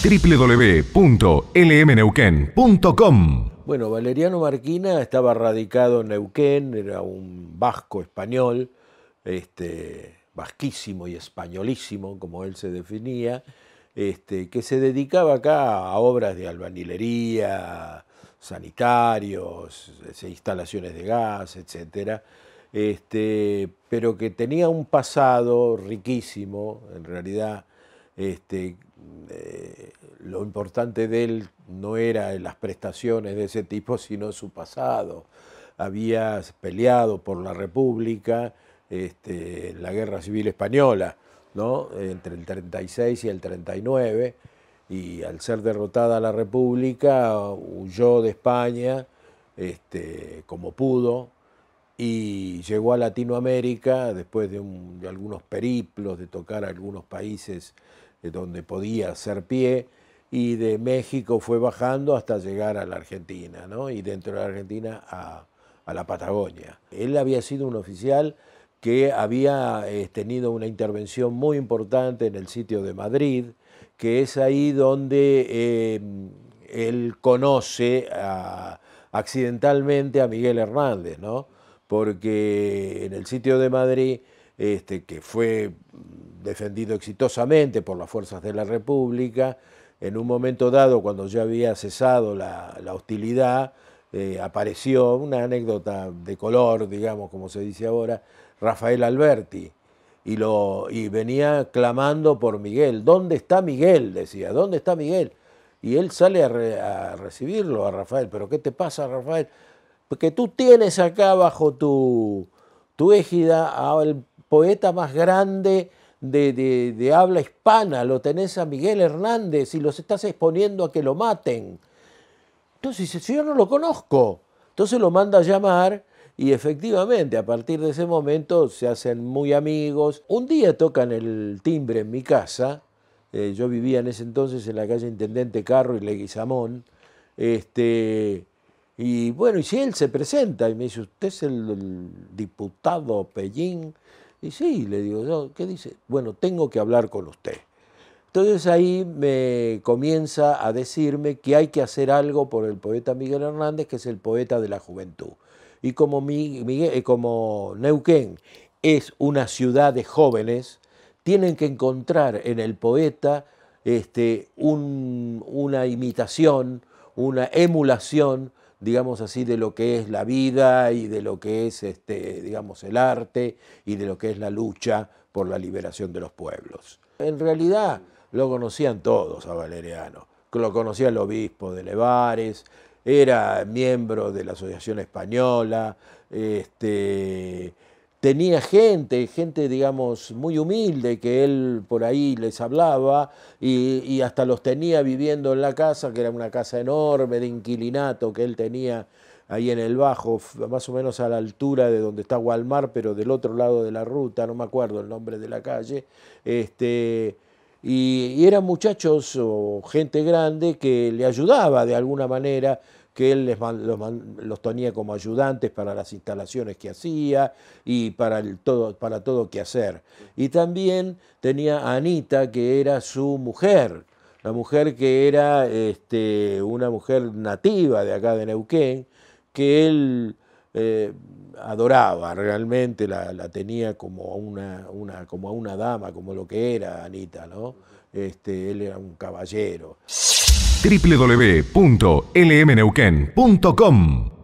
www.lmneuquén.com Bueno, Valeriano Marquina estaba radicado en Neuquén, era un vasco español, este, vasquísimo y españolísimo, como él se definía, este, que se dedicaba acá a obras de albanilería, sanitarios, este, instalaciones de gas, etc. Este, pero que tenía un pasado riquísimo, en realidad este, eh, lo importante de él no era las prestaciones de ese tipo, sino su pasado. Había peleado por la República en este, la Guerra Civil Española, entre el 36 y el 39, y al ser derrotada la República huyó de España este, como pudo, y llegó a Latinoamérica después de, algunos periplos, de tocar algunos países eh, donde podía hacer pie, y de México fue bajando hasta llegar a la Argentina, y dentro de la Argentina a, la Patagonia. Él había sido un oficial que había eh, tenido una intervención muy importante en el sitio de Madrid, que es ahí donde eh, él conoce accidentalmente a Miguel Hernández, ¿no? porque en el sitio de Madrid, este, que fue defendido exitosamente por las fuerzas de la República. En un momento dado, cuando ya había cesado la, hostilidad, eh, apareció una anécdota de color, digamos, como se dice ahora, Rafael Alberti, y, lo, y venía clamando por Miguel. ¿Dónde está Miguel? decía, ¿dónde está Miguel? Y él sale a, recibirlo a Rafael, pero ¿qué te pasa, Rafael? Porque tú tienes acá bajo tu, tu égida al poeta más grande de, de, habla hispana, lo tenés a Miguel Hernández y los estás exponiendo a que lo maten. Entonces dice, si yo no lo conozco. Entonces lo manda a llamar y efectivamente a partir de ese momento se hacen muy amigos. Un día tocan el timbre en mi casa, eh, yo vivía en ese entonces en la calle Intendente Carro y Leguizamón, este, y bueno, y si él se presenta y me dice, usted es el diputado Pellín, y sí, le digo yo, ¿qué dice? Bueno, tengo que hablar con usted. Entonces ahí me comienza a decirme que hay que hacer algo por el poeta Miguel Hernández, que es el poeta de la juventud. Y como, eh, como Neuquén es una ciudad de jóvenes, tienen que encontrar en el poeta este, una imitación, una emulación digamos así, de lo que es la vida y de lo que es, este, digamos, el arte y de lo que es la lucha por la liberación de los pueblos. En realidad lo conocían todos a Valeriano, lo conocía el obispo de Levares, era miembro de la Asociación Española, este, tenía gente, gente digamos muy humilde que él por ahí les hablaba y, hasta los tenía viviendo en la casa, que era una casa enorme de inquilinato que él tenía ahí en el Bajo, más o menos a la altura de donde está Walmar, pero del otro lado de la ruta, no me acuerdo el nombre de la calle, este, y eran muchachos o gente grande que le ayudaba de alguna manera que él les, los, los, tenía como ayudantes para las instalaciones que hacía y para, el todo, para todo que hacer. Y también tenía a Anita, que era su mujer, la mujer que era este, una mujer nativa de acá de Neuquén, que él eh, adoraba realmente, la, tenía como a una, una, como a una dama, como lo que era Anita, ¿no? Este, él era un caballero www.lmneuquen.com